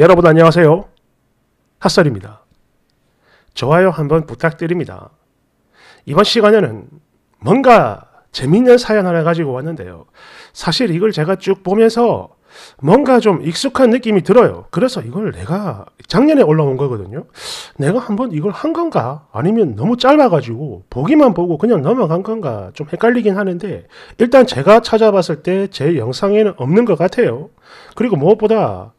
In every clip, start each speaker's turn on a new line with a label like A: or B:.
A: 여러분 안녕하세요. 핫설입니다. 좋아요 한번 부탁드립니다. 이번 시간에는 뭔가 재밌는 사연 하나 가지고 왔는데요. 사실 이걸 제가 쭉 보면서 뭔가 좀 익숙한 느낌이 들어요. 그래서 이걸 내가 작년에 올라온 거거든요. 내가 한번 이걸 한 건가? 아니면 너무 짧아가지고 보기만 보고 그냥 넘어간 건가? 좀 헷갈리긴 하는데 일단 제가 찾아봤을 때 제 영상에는 없는 것 같아요. 그리고 무엇보다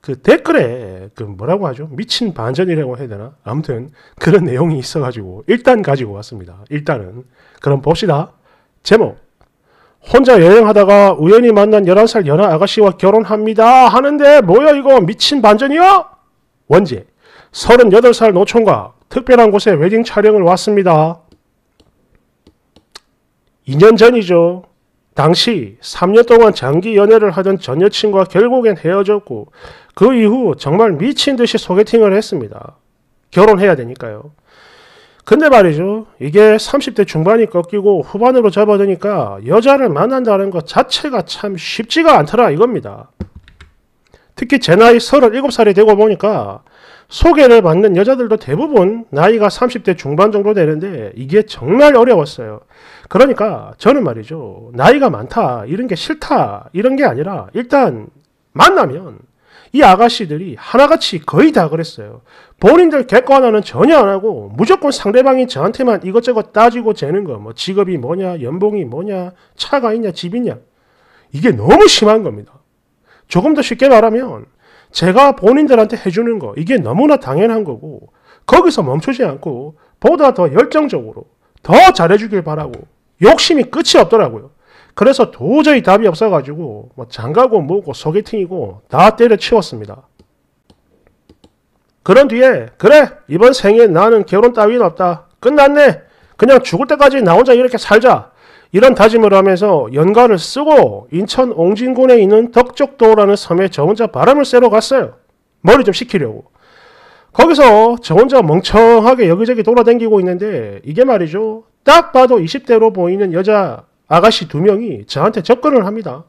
A: 그 댓글에 그 뭐라고 하죠? 미친 반전이라고 해야 되나? 아무튼 그런 내용이 있어가지고 일단 가지고 왔습니다. 일단은 그럼 봅시다. 제목 혼자 여행하다가 우연히 만난 11살 연하 아가씨와 결혼합니다 하는데 뭐야 이거 미친 반전이야? 원제 38살 노총과 특별한 곳에 웨딩 촬영을 왔습니다. 2년 전이죠. 당시 3년 동안 장기 연애를 하던 전 여친과 결국엔 헤어졌고 그 이후 정말 미친 듯이 소개팅을 했습니다. 결혼해야 되니까요. 근데 말이죠. 이게 30대 중반이 꺾이고 후반으로 접어드니까 여자를 만난다는 것 자체가 참 쉽지가 않더라 이겁니다. 특히 제 나이 37살이 되고 보니까 소개를 받는 여자들도 대부분 나이가 30대 중반 정도 되는데 이게 정말 어려웠어요. 그러니까 저는 말이죠. 나이가 많다, 이런 게 싫다, 이런 게 아니라 일단 만나면 이 아가씨들이 하나같이 거의 다 그랬어요. 본인들 객관화는 전혀 안 하고 무조건 상대방이 저한테만 이것저것 따지고 재는 거. 뭐 직업이 뭐냐, 연봉이 뭐냐, 차가 있냐, 집이냐. 이게 너무 심한 겁니다. 조금 더 쉽게 말하면 제가 본인들한테 해주는 거 이게 너무나 당연한 거고 거기서 멈추지 않고 보다 더 열정적으로 더 잘해주길 바라고 욕심이 끝이 없더라고요. 그래서 도저히 답이 없어가지고 뭐 장가고 뭐고 소개팅이고 다 때려치웠습니다. 그런 뒤에 그래 이번 생에 나는 결혼 따위는 없다 끝났네 그냥 죽을 때까지 나 혼자 이렇게 살자 이런 다짐을 하면서 연관을 쓰고 인천 옹진군에 있는 덕적도라는 섬에 저 혼자 바람을 쐬러 갔어요. 머리 좀 식히려고. 거기서 저 혼자 멍청하게 여기저기 돌아다니고 있는데 이게 말이죠. 딱 봐도 20대로 보이는 여자 아가씨 두 명이 저한테 접근을 합니다.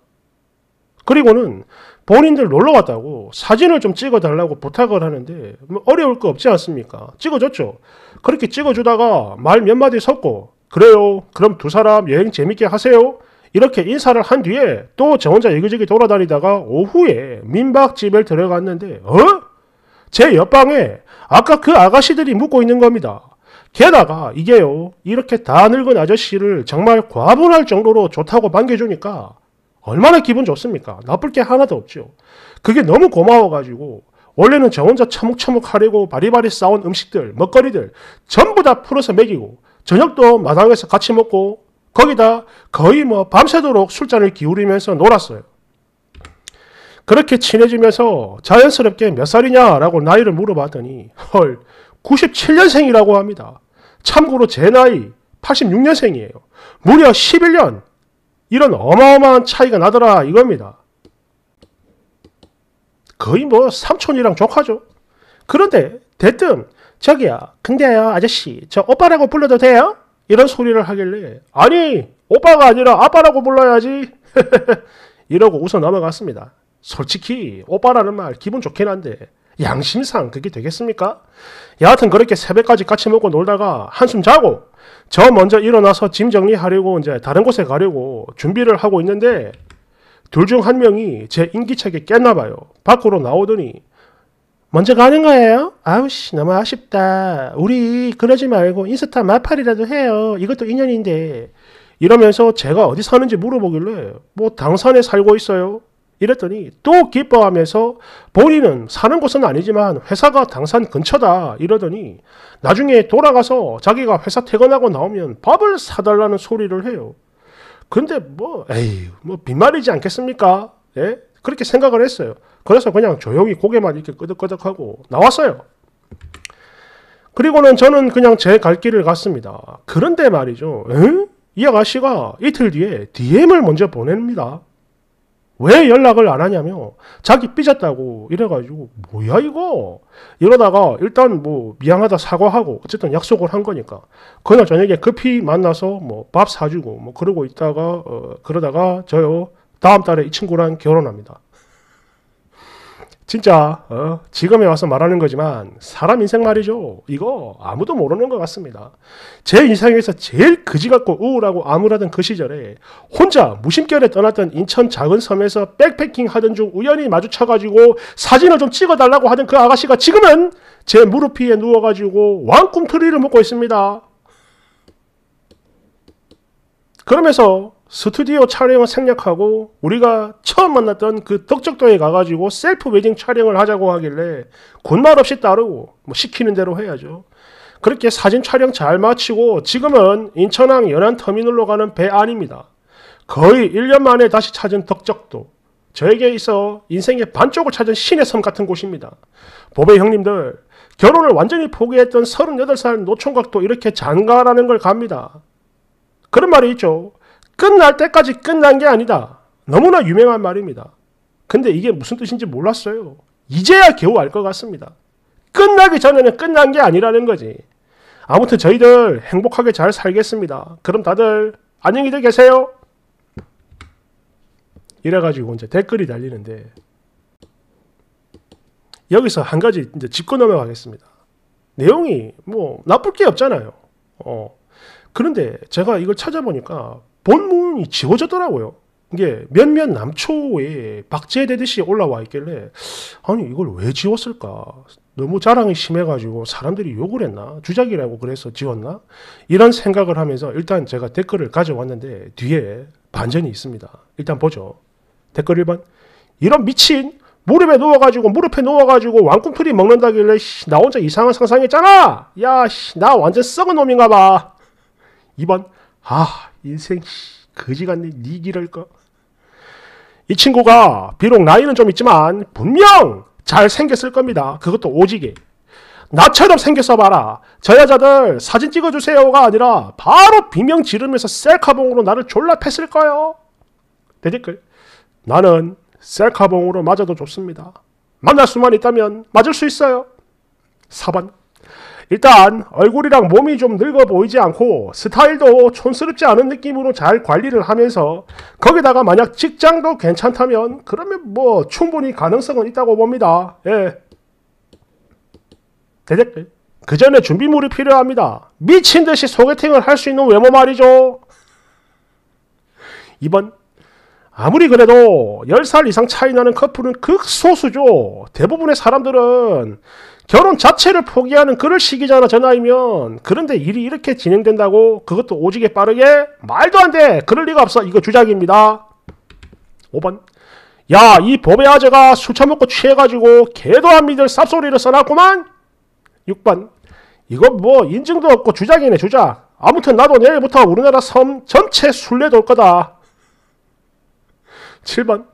A: 그리고는 본인들 놀러 왔다고 사진을 좀 찍어달라고 부탁을 하는데 뭐 어려울 거 없지 않습니까? 찍어줬죠. 그렇게 찍어주다가 말 몇 마디 섞고 그래요. 그럼 두 사람 여행 재밌게 하세요. 이렇게 인사를 한 뒤에 또 저 혼자 여기저기 돌아다니다가 오후에 민박집에 들어갔는데 어? 제 옆방에 아까 그 아가씨들이 묵고 있는 겁니다. 게다가 이게요. 이렇게 다 늙은 아저씨를 정말 과분할 정도로 좋다고 반겨주니까 얼마나 기분 좋습니까? 나쁠 게 하나도 없죠. 그게 너무 고마워가지고 원래는 저 혼자 처묵처묵 하려고 바리바리 싸온 음식들, 먹거리들 전부 다 풀어서 먹이고 저녁도 마당에서 같이 먹고 거기다 거의 뭐 밤새도록 술잔을 기울이면서 놀았어요. 그렇게 친해지면서 자연스럽게 몇 살이냐라고 나이를 물어봤더니 헐 97년생이라고 합니다. 참고로 제 나이 86년생이에요. 무려 11년 이런 어마어마한 차이가 나더라 이겁니다. 거의 뭐 삼촌이랑 조카죠. 그런데 대뜸 저기요, 근데요, 아저씨, 저 오빠라고 불러도 돼요? 이런 소리를 하길래, 아니, 오빠가 아니라 아빠라고 불러야지. 이러고 웃어 넘어갔습니다. 솔직히 오빠라는 말 기분 좋긴 한데 양심상 그게 되겠습니까? 여하튼 그렇게 새벽까지 같이 먹고 놀다가 한숨 자고 저 먼저 일어나서 짐 정리하려고 이제 다른 곳에 가려고 준비를 하고 있는데 둘 중 한 명이 제 인기척에 깼나 봐요. 밖으로 나오더니 먼저 가는 거예요? 아우씨, 너무 아쉽다. 우리 그러지 말고 인스타 마팔이라도 해요. 이것도 인연인데. 이러면서 제가 어디 사는지 물어보길래 뭐 당산에 살고 있어요. 이랬더니 또 기뻐하면서 본인은 사는 곳은 아니지만 회사가 당산 근처다 이러더니 나중에 돌아가서 자기가 회사 퇴근하고 나오면 밥을 사달라는 소리를 해요. 근데 뭐 에이 뭐 빈말이지 않겠습니까? 예? 그렇게 생각을 했어요. 그래서 그냥 조용히 고개만 이렇게 끄덕끄덕하고 나왔어요. 그리고는 저는 그냥 제 갈 길을 갔습니다. 그런데 말이죠. 응? 이 아가씨가 이틀 뒤에 DM을 먼저 보냅니다. 왜 연락을 안 하냐며 자기 삐졌다고 이래가지고 뭐야 이거 이러다가 일단 뭐 미안하다 사과하고 어쨌든 약속을 한 거니까 그날 저녁에 급히 만나서 뭐 밥 사주고 뭐 그러고 있다가 어, 그러다가 저요 다음 달에 이 친구랑 결혼합니다. 진짜 어, 지금에 와서 말하는 거지만 사람 인생 말이죠. 이거 아무도 모르는 것 같습니다. 제 인생에서 제일 그지 같고 우울하고 암울하던 그 시절에 혼자 무심결에 떠났던 인천 작은 섬에서 백패킹 하던 중 우연히 마주쳐가지고 사진을 좀 찍어달라고 하던 그 아가씨가 지금은 제 무릎 위에 누워가지고 왕꿈틀이를 먹고 있습니다. 그러면서 스튜디오 촬영을 생략하고 우리가 처음 만났던 그덕적도에 가가지고 셀프 웨딩 촬영을 하자고 하길래 군말 없이 따르고 뭐 시키는 대로 해야죠. 그렇게 사진 촬영 잘 마치고 지금은 인천항 연안터미널로 가는 배 안입니다. 거의 1년 만에 다시 찾은 덕적도 저에게 있어 인생의 반쪽을 찾은 신의 섬 같은 곳입니다. 보배 형님들 결혼을 완전히 포기했던 38살 노총각도 이렇게 장가라는 걸 갑니다. 그런 말이 있죠. 끝날 때까지 끝난 게 아니다. 너무나 유명한 말입니다. 근데 이게 무슨 뜻인지 몰랐어요. 이제야 겨우 알 것 같습니다. 끝나기 전에는 끝난 게 아니라는 거지. 아무튼 저희들 행복하게 잘 살겠습니다. 그럼 다들 안녕히들 계세요. 이래가지고 이제 댓글이 달리는데 여기서 한 가지 이제 짚고 넘어가겠습니다. 내용이 뭐 나쁠 게 없잖아요. 어. 그런데 제가 이걸 찾아보니까 본문이 지워졌더라고요. 이게 몇몇 남초에 박제되듯이 올라와 있길래 아니 이걸 왜 지웠을까? 너무 자랑이 심해가지고 사람들이 욕을 했나? 주작이라고 그래서 지웠나? 이런 생각을 하면서 일단 제가 댓글을 가져왔는데 뒤에 반전이 있습니다. 일단 보죠. 댓글 1번 이런 미친 무릎에 누워가지고 무릎에 누워가지고 왕꿈풀이 먹는다길래 나 혼자 이상한 상상했잖아. 야나 완전 썩은 놈인가 봐. 2번 아 인생 거지 같네 니기랄까이 친구가 비록 나이는 좀 있지만 분명 잘생겼을 겁니다. 그것도 오지게. 나처럼 생겼어 봐라. 저 여자들 사진 찍어주세요가 아니라 바로 비명 지르면서 셀카봉으로 나를 졸라 팼을 거예요. 내 댓글. 나는 셀카봉으로 맞아도 좋습니다. 만날 수만 있다면 맞을 수 있어요. 4번 일단 얼굴이랑 몸이 좀 늙어 보이지 않고 스타일도 촌스럽지 않은 느낌으로 잘 관리를 하면서 거기다가 만약 직장도 괜찮다면 그러면 뭐 충분히 가능성은 있다고 봅니다. 예. 대댓글. 그 전에 준비물이 필요합니다. 미친 듯이 소개팅을 할 수 있는 외모 말이죠. 2번. 아무리 그래도 10살 이상 차이 나는 커플은 극소수죠. 대부분의 사람들은 결혼 자체를 포기하는 그럴 시기잖아 전화이면 그런데 일이 이렇게 진행된다고 그것도 오지게 빠르게 말도 안돼 그럴 리가 없어 이거 주작입니다 5번 야이 법의 아재가 술 처먹고 취해가지고 개도 안 믿을 쌉소리를 써놨구만 6번 이건 뭐 인증도 없고 주작이네 주작 아무튼 나도 내일부터 우리나라 섬 전체 술래 돌 거다 7번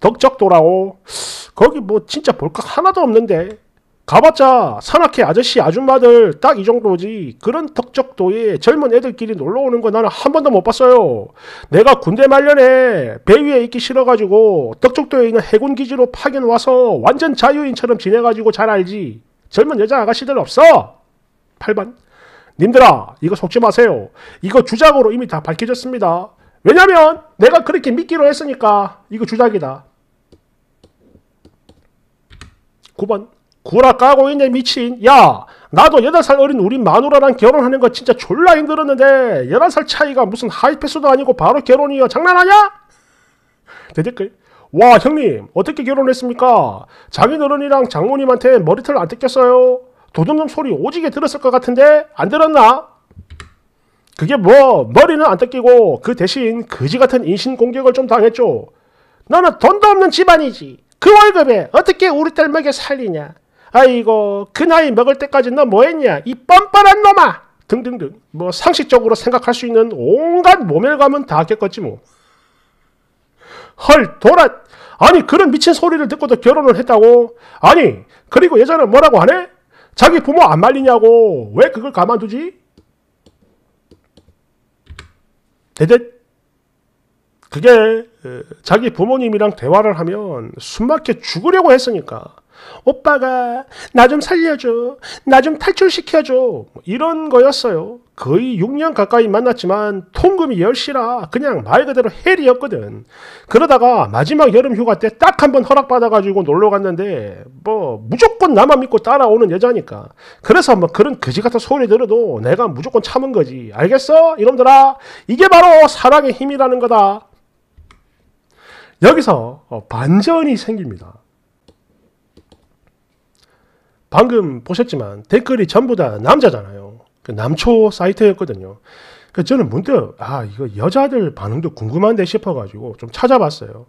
A: 덕적 돌아오 거기 뭐 진짜 볼 것 하나도 없는데 가봤자 산악회 아저씨 아줌마들 딱 이 정도지 그런 덕적도에 젊은 애들끼리 놀러 오는 거 나는 한 번도 못 봤어요. 내가 군대 말년에 배 위에 있기 싫어가지고 덕적도에 있는 해군 기지로 파견 와서 완전 자유인처럼 지내가지고 잘 알지. 젊은 여자 아가씨들 없어. 8번 님들아 이거 속지 마세요. 이거 주작으로 이미 다 밝혀졌습니다. 왜냐면 내가 그렇게 믿기로 했으니까 이거 주작이다. 9번 구라 까고 있네 미친 야 나도 8살 어린 우리 마누라랑 결혼하는 거 진짜 졸라 힘들었는데 11살 차이가 무슨 하이패스도 아니고 바로 결혼이야 장난하냐? 대댓글 와 형님 어떻게 결혼했습니까? 자기 어른이랑 장모님한테 머리털 안 뜯겼어요 도둑놈 소리 오지게 들었을 것 같은데 안 들었나? 그게 뭐 머리는 안 뜯기고 그 대신 그지 같은 인신공격을 좀 당했죠 나는 돈도 없는 집안이지 그 월급에 어떻게 우리 딸 먹여 살리냐 아이고 그 나이 먹을 때까지 너 뭐했냐 이 뻔뻔한 놈아 등등등 뭐 상식적으로 생각할 수 있는 온갖 모멸감은 다 겪었지 뭐. 헐 돌아 아니 그런 미친 소리를 듣고도 결혼을 했다고 아니 그리고 여자는 뭐라고 하네? 자기 부모 안 말리냐고 왜 그걸 가만두지? 대대 그게 자기 부모님이랑 대화를 하면 숨막혀 죽으려고 했으니까 오빠가 나 좀 살려줘. 나 좀 탈출시켜줘. 뭐 이런 거였어요. 거의 6년 가까이 만났지만 통금이 10시라 그냥 말 그대로 헬이었거든. 그러다가 마지막 여름 휴가 때 딱 한 번 허락받아가지고 놀러 갔는데 뭐 무조건 나만 믿고 따라오는 여자니까. 그래서 뭐 그런 거지 같은 소리 들어도 내가 무조건 참은 거지. 알겠어? 이놈들아. 이게 바로 사랑의 힘이라는 거다. 여기서 어, 반전이 생깁니다. 방금 보셨지만 댓글이 전부 다 남자잖아요. 그 남초 사이트였거든요. 그 저는 문득 아 이거 여자들 반응도 궁금한데 싶어가지고 좀 찾아봤어요.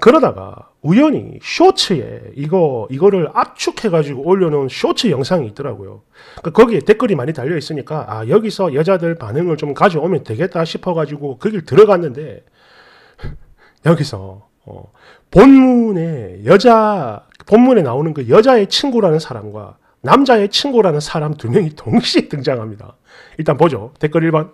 A: 그러다가 우연히 쇼츠에 이거 이거를 압축해가지고 올려놓은 쇼츠 영상이 있더라고요. 그 거기에 댓글이 많이 달려 있으니까 아 여기서 여자들 반응을 좀 가져오면 되겠다 싶어가지고 거길 들어갔는데 여기서 어, 본문에 여자 본문에 나오는 그 여자의 친구라는 사람과 남자의 친구라는 사람 두 명이 동시에 등장합니다. 일단 보죠. 댓글 1번.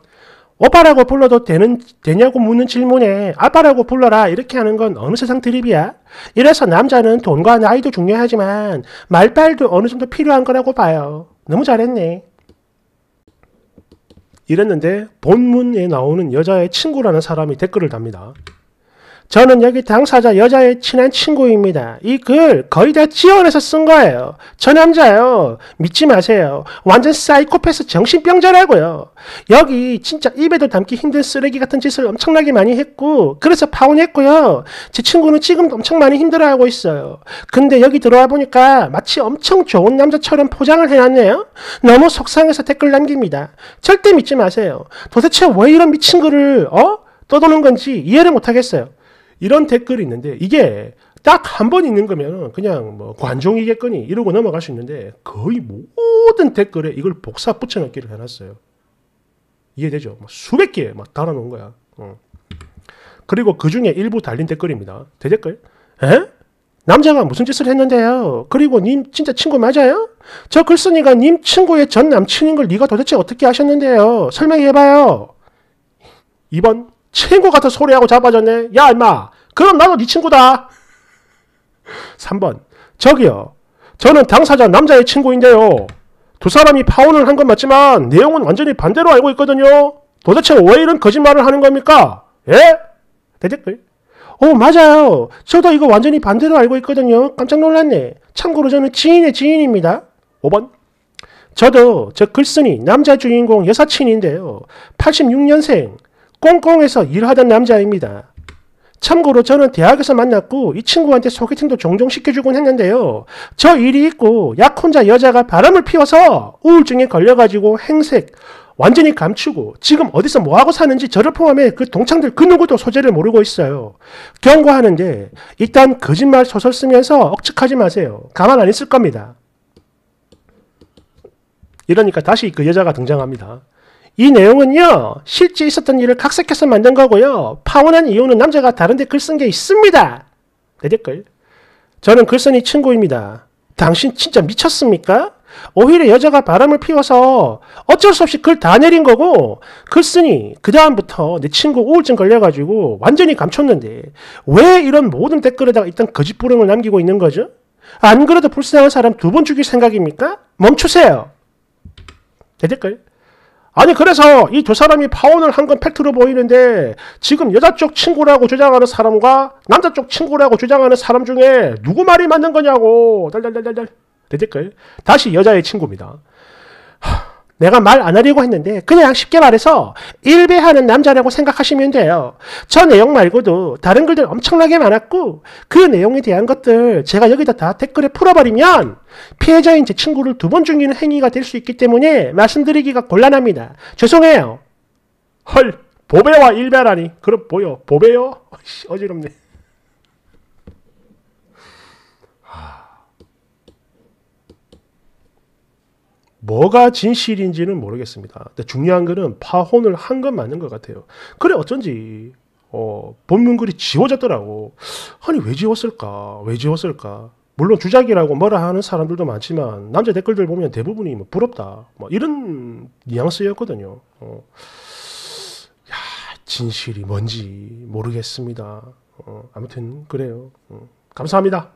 A: 오빠라고 불러도 되는, 되냐고 묻는 질문에 아빠라고 불러라 이렇게 하는 건 어느 세상 드립이야? 이래서 남자는 돈과 나이도 중요하지만 말빨도 어느 정도 필요한 거라고 봐요. 너무 잘했네. 이랬는데 본문에 나오는 여자의 친구라는 사람이 댓글을 답니다. 저는 여기 당사자 여자의 친한 친구입니다. 이 글 거의 다 지원해서 쓴 거예요. 저 남자요. 믿지 마세요. 완전 사이코패스 정신병자라고요. 여기 진짜 입에도 담기 힘든 쓰레기 같은 짓을 엄청나게 많이 했고 그래서 파혼했고요. 제 친구는 지금도 엄청 많이 힘들어하고 있어요. 근데 여기 들어와 보니까 마치 엄청 좋은 남자처럼 포장을 해놨네요. 너무 속상해서 댓글 남깁니다. 절대 믿지 마세요. 도대체 왜 이런 미친 글을 어? 떠도는 건지 이해를 못하겠어요. 이런 댓글이 있는데 이게 딱 한 번 있는 거면 그냥 뭐 관종이겠거니 이러고 넘어갈 수 있는데 거의 모든 댓글에 이걸 복사 붙여넣기를 해놨어요. 이해되죠? 수백 개 막 달아놓은 거야. 어. 그리고 그 중에 일부 달린 댓글입니다. 대댓글. 에? 남자가 무슨 짓을 했는데요? 그리고 님 진짜 친구 맞아요? 저 글쓴이가 님 친구의 전 남친인 걸 네가 도대체 어떻게 아셨는데요? 설명해봐요. 2번 친구 같은 소리하고 잡아줬네야 임마 그럼 나도 네 친구다. 3번 저기요 저는 당사자 남자의 친구인데요. 두 사람이 파혼을 한 건 맞지만 내용은 완전히 반대로 알고 있거든요. 도대체 왜 이런 거짓말을 하는 겁니까? 예? 대댓글. 오 어, 맞아요. 저도 이거 완전히 반대로 알고 있거든요. 깜짝 놀랐네. 참고로 저는 지인의 지인입니다. 5번. 저도 저 글쓴이 남자 주인공 여사친인데요. 86년생 홍콩에서 일하던 남자입니다. 참고로 저는 대학에서 만났고 이 친구한테 소개팅도 종종 시켜주곤 했는데요. 저 일이 있고 약혼자 여자가 바람을 피워서 우울증에 걸려가지고 행색 완전히 감추고 지금 어디서 뭐하고 사는지 저를 포함해 그 동창들 그 누구도 소재를 모르고 있어요. 경고하는데 일단 거짓말 소설 쓰면서 억측하지 마세요. 가만 안 있을 겁니다. 이러니까 다시 그 여자가 등장합니다. 이 내용은요 실제 있었던 일을 각색해서 만든 거고요 파혼한 이유는 남자가 다른 데 글 쓴 게 있습니다 내 네 댓글 저는 글쓴이 친구입니다 당신 진짜 미쳤습니까? 오히려 여자가 바람을 피워서 어쩔 수 없이 글 다 내린 거고 글쓴이 그 다음부터 내 친구 우울증 걸려가지고 완전히 감췄는데 왜 이런 모든 댓글에다가 일단 거짓부름을 남기고 있는 거죠? 안 그래도 불쌍한 사람 두 번 죽일 생각입니까? 멈추세요! 내 네 댓글 아니 그래서 이 두 사람이 파혼을 한 건 팩트로 보이는데 지금 여자 쪽 친구라고 주장하는 사람과 남자 쪽 친구라고 주장하는 사람 중에 누구 말이 맞는 거냐고 달달달달달 내 댓글 다시 여자의 친구입니다. 내가 말 안 하려고 했는데 그냥 쉽게 말해서 일배하는 남자라고 생각하시면 돼요. 저 내용 말고도 다른 글들 엄청나게 많았고 그 내용에 대한 것들 제가 여기다 다 댓글에 풀어버리면 피해자인 제 친구를 두 번 죽이는 행위가 될 수 있기 때문에 말씀드리기가 곤란합니다. 죄송해요. 헐 보배와 일배라니 그럼 뭐요 보배요? 어지럽네. 뭐가 진실인지는 모르겠습니다. 중요한 거는 파혼을 한 건 맞는 것 같아요. 그래 어쩐지 어, 본문 글이 지워졌더라고. 아니 왜 지웠을까? 왜 지웠을까? 물론 주작이라고 뭐라 하는 사람들도 많지만 남자 댓글들 보면 대부분이 뭐 부럽다 뭐 이런 뉘앙스였거든요. 어. 야 진실이 뭔지 모르겠습니다. 어, 아무튼 그래요. 어. 감사합니다.